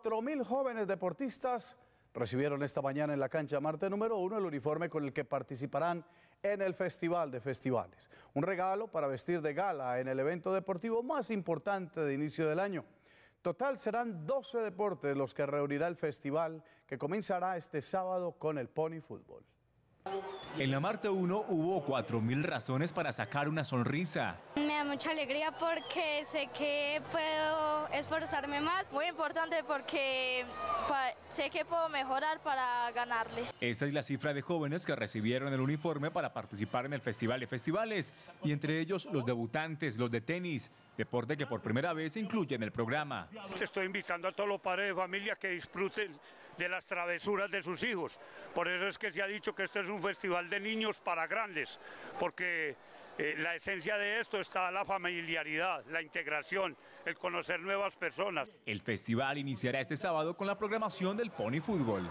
4.000 jóvenes deportistas recibieron esta mañana en la cancha Marte número 1 el uniforme con el que participarán en el Festival de Festivales. Un regalo para vestir de gala en el evento deportivo más importante de inicio del año. Total serán 12 deportes los que reunirá el festival que comenzará este sábado con el Pony Fútbol. En la Marte 1 hubo 4.000 razones para sacar una sonrisa mucha alegría porque sé que puedo esforzarme más. Muy importante porque sé que puedo mejorar para ganarles. Esta es la cifra de jóvenes que recibieron el uniforme para participar en el Festival de Festivales y entre ellos los debutantes, los de tenis, deporte que por primera vez se incluye en el programa. estoy invitando a todos los padres de familia que disfruten de las travesuras de sus hijos. Por eso es que se ha dicho que esto es un festival de niños para grandes, porque eh, la esencia de esto está la familiaridad, la integración, el conocer nuevas personas. El festival iniciará este sábado con la programación del Pony Fútbol.